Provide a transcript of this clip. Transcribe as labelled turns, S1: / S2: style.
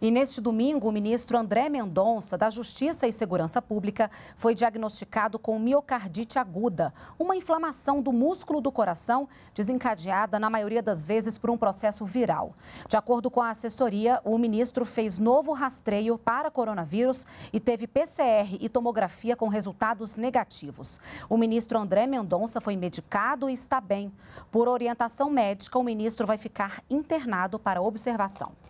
S1: E neste domingo, o ministro André Mendonça, da Justiça e Segurança Pública, foi diagnosticado com miocardite aguda, uma inflamação do músculo do coração desencadeada, na maioria das vezes, por um processo viral. De acordo com a assessoria, o ministro fez novo rastreio para coronavírus e teve PCR e tomografia com resultados negativos. O ministro André Mendonça foi medicado e está bem. Por orientação médica, o ministro vai ficar internado para observação.